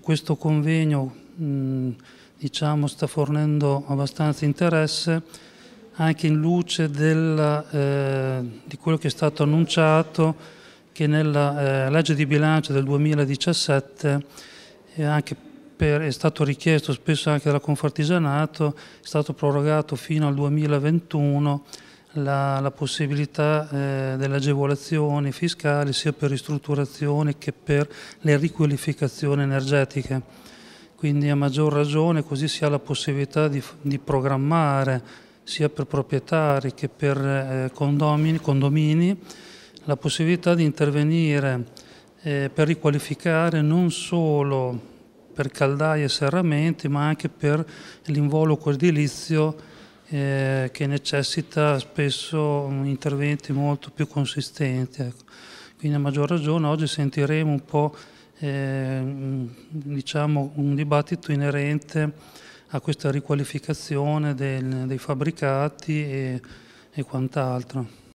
Questo convegno mm, diciamo, sta fornendo abbastanza interesse anche in luce della, eh, di quello che è stato annunciato che nella eh, legge di bilancio del 2017 eh, per, è stato richiesto spesso anche dalla Confartigianato, è stato prorogato fino al 2021 la, la possibilità eh, delle agevolazioni fiscali sia per ristrutturazioni che per le riqualificazioni energetiche. Quindi a maggior ragione così si ha la possibilità di, di programmare sia per proprietari che per eh, condomini, condomini la possibilità di intervenire eh, per riqualificare non solo per caldaie e serramenti ma anche per l'involucro edilizio eh, che necessita spesso interventi molto più consistenti. Ecco. Quindi a maggior ragione oggi sentiremo un po' eh, diciamo un dibattito inerente a questa riqualificazione del, dei fabbricati e, e quant'altro.